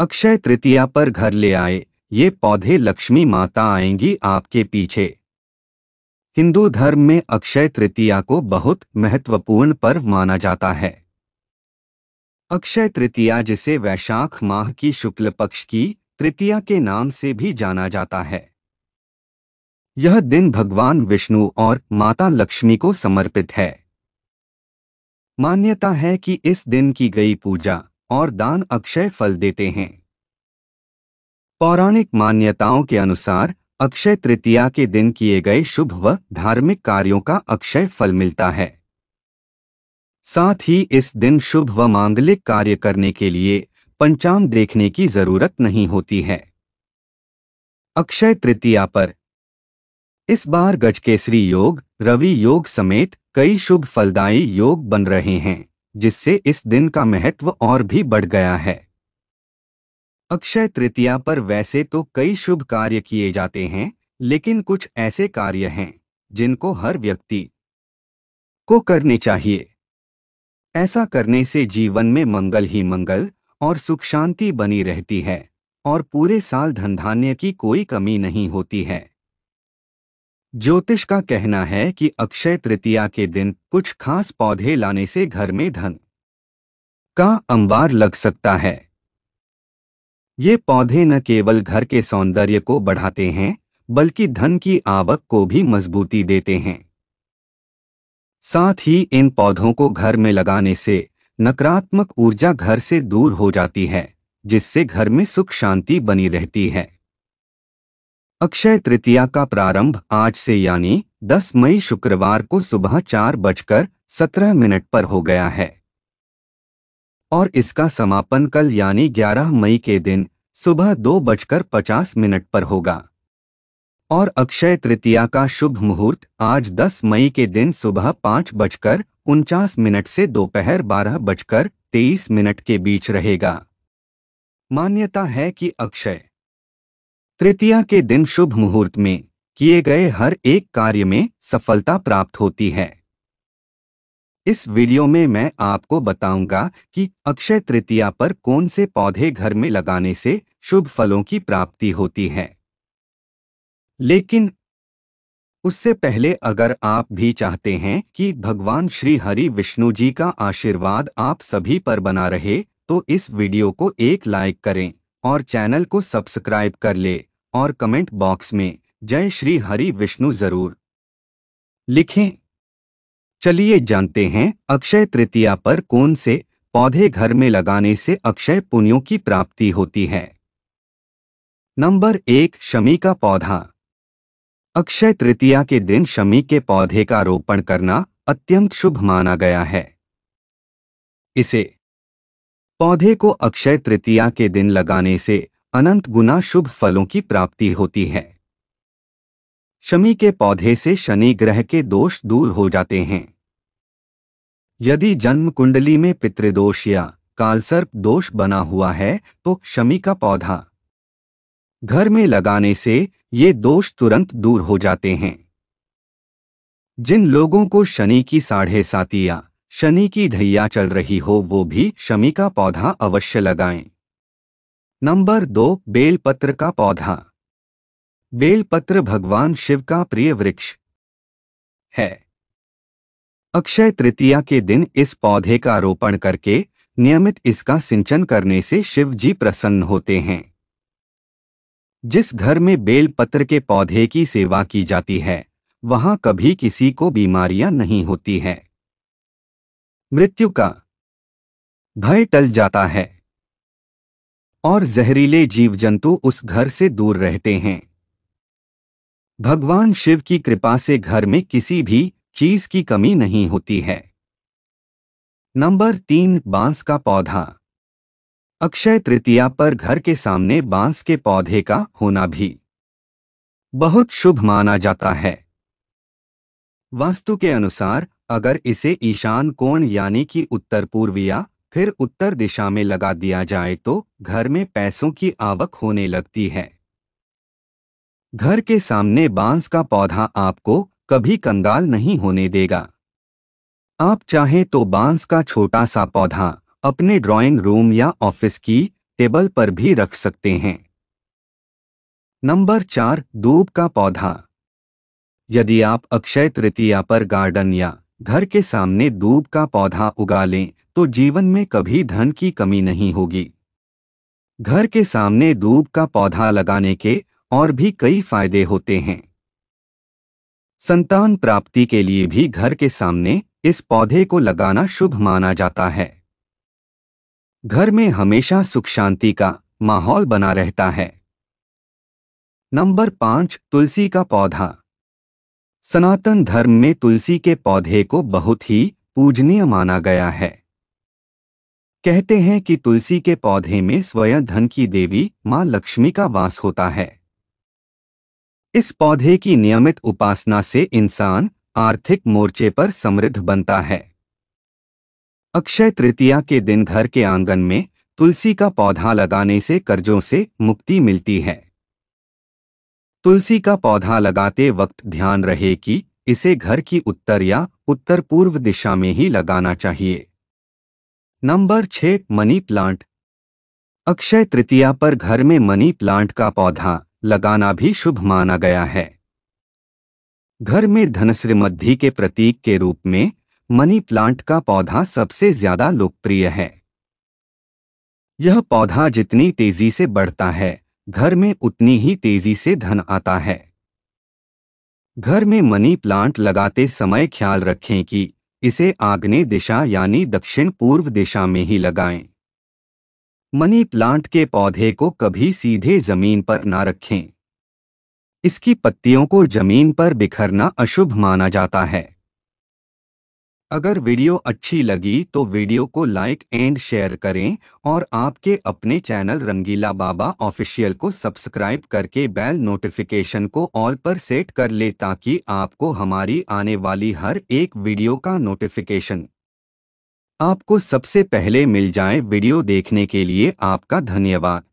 अक्षय तृतीया पर घर ले आए ये पौधे लक्ष्मी माता आएंगी आपके पीछे हिंदू धर्म में अक्षय तृतीया को बहुत महत्वपूर्ण पर्व माना जाता है अक्षय तृतीया जिसे वैशाख माह की शुक्ल पक्ष की तृतीया के नाम से भी जाना जाता है यह दिन भगवान विष्णु और माता लक्ष्मी को समर्पित है मान्यता है कि इस दिन की गई पूजा और दान अक्षय फल देते हैं पौराणिक मान्यताओं के अनुसार अक्षय तृतीया के दिन किए गए शुभ व धार्मिक कार्यों का अक्षय फल मिलता है साथ ही इस दिन शुभ व मांगलिक कार्य करने के लिए पंचांग देखने की जरूरत नहीं होती है अक्षय तृतीया पर इस बार गजकेसरी योग रवि योग समेत कई शुभ फलदायी योग बन रहे हैं जिससे इस दिन का महत्व और भी बढ़ गया है अक्षय तृतीया पर वैसे तो कई शुभ कार्य किए जाते हैं लेकिन कुछ ऐसे कार्य हैं जिनको हर व्यक्ति को करने चाहिए ऐसा करने से जीवन में मंगल ही मंगल और सुख शांति बनी रहती है और पूरे साल धन धान्य की कोई कमी नहीं होती है ज्योतिष का कहना है कि अक्षय तृतीया के दिन कुछ खास पौधे लाने से घर में धन का अंबार लग सकता है ये पौधे न केवल घर के सौंदर्य को बढ़ाते हैं बल्कि धन की आवक को भी मजबूती देते हैं साथ ही इन पौधों को घर में लगाने से नकारात्मक ऊर्जा घर से दूर हो जाती है जिससे घर में सुख शांति बनी रहती है अक्षय तृतीया का प्रारंभ आज से यानी 10 मई शुक्रवार को सुबह चार बजकर सत्रह मिनट पर हो गया है और इसका समापन कल यानी 11 मई के दिन सुबह दो बजकर पचास मिनट पर होगा और अक्षय तृतीया का शुभ मुहूर्त आज 10 मई के दिन सुबह पाँच बजकर उनचास मिनट से दोपहर बारह बजकर तेईस मिनट के बीच रहेगा मान्यता है कि अक्षय तृतीया के दिन शुभ मुहूर्त में किए गए हर एक कार्य में सफलता प्राप्त होती है इस वीडियो में मैं आपको बताऊंगा कि अक्षय तृतीया पर कौन से पौधे घर में लगाने से शुभ फलों की प्राप्ति होती है लेकिन उससे पहले अगर आप भी चाहते हैं कि भगवान श्री हरि विष्णु जी का आशीर्वाद आप सभी पर बना रहे तो इस वीडियो को एक लाइक करें और चैनल को सब्सक्राइब कर ले और कमेंट बॉक्स में जय श्री हरि विष्णु जरूर लिखें चलिए जानते हैं अक्षय तृतीया पर कौन से पौधे घर में लगाने से अक्षय पुण्यों की प्राप्ति होती है नंबर एक शमी का पौधा अक्षय तृतीया के दिन शमी के पौधे का रोपण करना अत्यंत शुभ माना गया है इसे पौधे को अक्षय तृतीया के दिन लगाने से अनंत गुना शुभ फलों की प्राप्ति होती है शमी के पौधे से शनि ग्रह के दोष दूर हो जाते हैं यदि जन्म कुंडली में पितृदोष या कालसर्प दोष बना हुआ है तो शमी का पौधा घर में लगाने से ये दोष तुरंत दूर हो जाते हैं जिन लोगों को शनि की साढ़े सातिया शनि की ढैया चल रही हो वो भी शमी का पौधा अवश्य लगाएं। नंबर दो बेलपत्र का पौधा बेलपत्र भगवान शिव का प्रिय वृक्ष है अक्षय तृतीया के दिन इस पौधे का रोपण करके नियमित इसका सिंचन करने से शिव जी प्रसन्न होते हैं जिस घर में बेलपत्र के पौधे की सेवा की जाती है वहां कभी किसी को बीमारियां नहीं होती हैं मृत्यु का भय टल जाता है और जहरीले जीव जंतु उस घर से दूर रहते हैं भगवान शिव की कृपा से घर में किसी भी चीज की कमी नहीं होती है नंबर तीन बांस का पौधा अक्षय तृतीया पर घर के सामने बांस के पौधे का होना भी बहुत शुभ माना जाता है वास्तु के अनुसार अगर इसे ईशान कोण यानी कि उत्तर पूर्व या फिर उत्तर दिशा में लगा दिया जाए तो घर में पैसों की आवक होने लगती है घर के सामने बांस का पौधा आपको कभी कंगाल नहीं होने देगा आप चाहें तो बांस का छोटा सा पौधा अपने ड्राइंग रूम या ऑफिस की टेबल पर भी रख सकते हैं नंबर चार दूब का पौधा यदि आप अक्षय तृतीया पर गार्डन या घर के सामने दूब का पौधा उगा लें तो जीवन में कभी धन की कमी नहीं होगी घर के सामने दूब का पौधा लगाने के और भी कई फायदे होते हैं संतान प्राप्ति के लिए भी घर के सामने इस पौधे को लगाना शुभ माना जाता है घर में हमेशा सुख शांति का माहौल बना रहता है नंबर पांच तुलसी का पौधा सनातन धर्म में तुलसी के पौधे को बहुत ही पूजनीय माना गया है कहते हैं कि तुलसी के पौधे में स्वयं धन की देवी मां लक्ष्मी का वास होता है इस पौधे की नियमित उपासना से इंसान आर्थिक मोर्चे पर समृद्ध बनता है अक्षय तृतीया के दिन घर के आंगन में तुलसी का पौधा लगाने से कर्जों से मुक्ति मिलती है तुलसी का पौधा लगाते वक्त ध्यान रहे कि इसे घर की उत्तर या उत्तर पूर्व दिशा में ही लगाना चाहिए नंबर छह मनी प्लांट अक्षय तृतीया पर घर में मनी प्लांट का पौधा लगाना भी शुभ माना गया है घर में धनश्रीमद्धि के प्रतीक के रूप में मनी प्लांट का पौधा सबसे ज्यादा लोकप्रिय है यह पौधा जितनी तेजी से बढ़ता है घर में उतनी ही तेजी से धन आता है घर में मनी प्लांट लगाते समय ख्याल रखें कि इसे आग्नेय दिशा यानी दक्षिण पूर्व दिशा में ही लगाएं। मनी प्लांट के पौधे को कभी सीधे जमीन पर ना रखें इसकी पत्तियों को जमीन पर बिखरना अशुभ माना जाता है अगर वीडियो अच्छी लगी तो वीडियो को लाइक एंड शेयर करें और आपके अपने चैनल रंगीला बाबा ऑफिशियल को सब्सक्राइब करके बेल नोटिफिकेशन को ऑल पर सेट कर ले ताकि आपको हमारी आने वाली हर एक वीडियो का नोटिफिकेशन आपको सबसे पहले मिल जाए वीडियो देखने के लिए आपका धन्यवाद